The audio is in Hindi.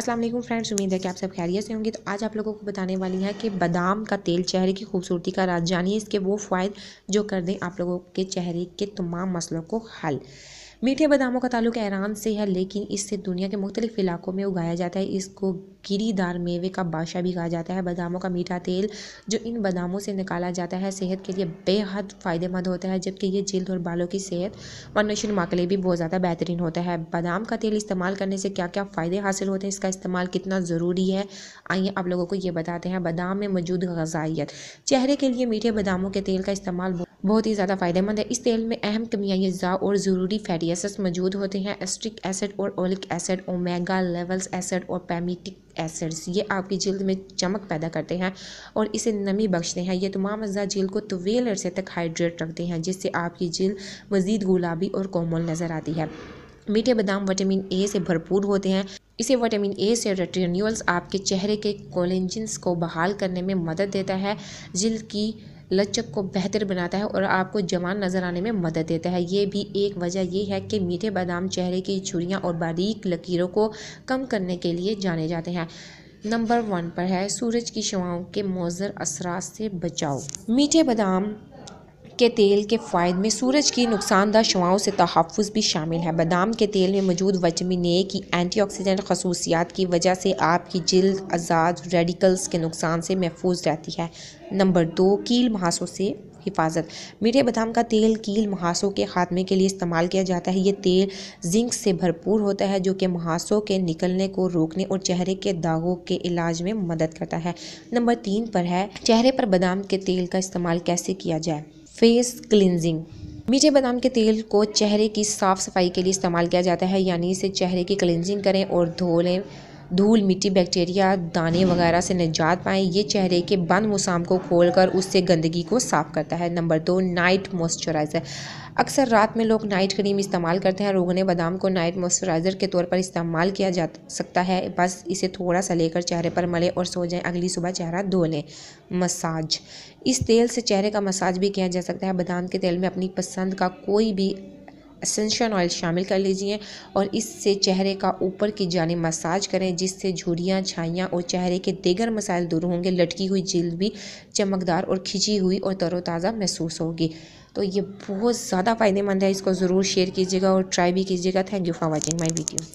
अस्सलाम वालेकुम फ्रेंड्स उम्मीद है कि आप सब खैरियत से होंगे तो आज आप लोगों को बताने वाली है कि बादाम का तेल चेहरे की खूबसूरती का राज जानिए इसके वो फ़ायद जो कर दें आप लोगों के चेहरे के तमाम मसलों को हल मीठे बादामों का ताल्लुक ईरान से है लेकिन इससे दुनिया के मुख्तलिफ इलाकों में उगाया जाता है इसको गिरीदार मेवे का बादशाह भी कहा जाता है बादामों का मीठा तेल जो इन बादामों से निकाला जाता है सेहत के लिए बेहद फ़ायदेमंद होता है जबकि ये जल्द और बालों की सेहत और नशोनुमा के लिए भी बहुत ज़्यादा बेहतरीन होता है बादाम का तेल इस्तेमाल करने से क्या क्या फ़ायदे हासिल होते हैं इसका इस्तेमाल कितना ज़रूरी है आइए आप लोगों को ये बताते हैं बादाम में मौजूद गजाइत चेहरे के लिए मीठे बादामों के तेल का इस्तेमाल बहुत ही ज़्यादा फ़ायदेमंद है इस तेल में अहम कमियाई ज़ा और ज़रूरी फैटी एसड्स मौजूद होते हैं एस्ट्रिक एसिड और oleic acid omega levels acid और पैमिटिक एसिड्स ये आपकी जल्द में चमक पैदा करते हैं और इसे नमी बख्शते हैं ये तमाम अज्जा जल्द को तवील अरसे तक हाइड्रेट रखते हैं जिससे आपकी जल्द मज़ीद गुलाबी और कोमल नज़र आती है मीठे बादाम विटामिन ए से भरपूर होते हैं इसे विटामिन ए से रेटिन्यूल्स आपके चेहरे के कोलेंजिन्स को बहाल करने में मदद देता है जिल्द की लचक को बेहतर बनाता है और आपको जवान नज़र आने में मदद देता है ये भी एक वजह ये है कि मीठे बादाम चेहरे की छुरियाँ और बारीक लकीरों को कम करने के लिए जाने जाते हैं नंबर वन पर है सूरज की शवाओं के मौजर असरा से बचाओ मीठे बादाम के तेल के फ़ायद में सूरज की नुकसानदा शुआओं से तहफ़ भी शामिल है बादाम के तेल में मौजूद वजमिन ए की एंटीऑक्सीडेंट खसूसियात की वजह से आपकी जल्द आज़ाद रेडिकल्स के नुकसान से महफूज रहती है नंबर दो कील महासों से हिफाजत मीठे बादाम का तेल कील महासों के खात्मे के लिए इस्तेमाल किया जाता है ये तेल जिंक से भरपूर होता है जो कि महासों के निकलने को रोकने और चेहरे के दागों के इलाज में मदद करता है नंबर तीन पर है चेहरे पर बादाम के तेल का इस्तेमाल कैसे किया जाए फेस क्लिनजिंग मीठे बादाम के तेल को चेहरे की साफ़ सफाई के लिए इस्तेमाल किया जाता है यानी इसे चेहरे की क्लिनजिंग करें और धो लें धूल मिट्टी बैक्टीरिया दाने वगैरह से निजात पाएँ ये चेहरे के बंद मुसाम को खोल कर उससे गंदगी को साफ़ करता है नंबर दो नाइट मॉइस्चराइज़र अक्सर रात में लोग नाइट क्रीम इस्तेमाल करते हैं रोगने बादाम को नाइट मॉइस्चराइज़र के तौर पर इस्तेमाल किया जा सकता है बस इसे थोड़ा सा लेकर चेहरे पर मलें और सो जाएं अगली सुबह चेहरा धो लें मसाज इस तेल से चेहरे का मसाज भी किया जा सकता है बादाम के तेल में अपनी पसंद का कोई भी असेंशन ऑयल शामिल कर लीजिए और इससे चेहरे का ऊपर की जाने मसाज करें जिससे झुरियाँ छाइयाँ और चेहरे के देगर मसाइल दूर होंगे लटकी हुई जिल्द भी चमकदार और खिंची हुई और तरोताज़ा महसूस होगी तो ये बहुत ज़्यादा फ़ायदेमंद है इसको ज़रूर शेयर कीजिएगा और ट्राई भी कीजिएगा thank you for watching my video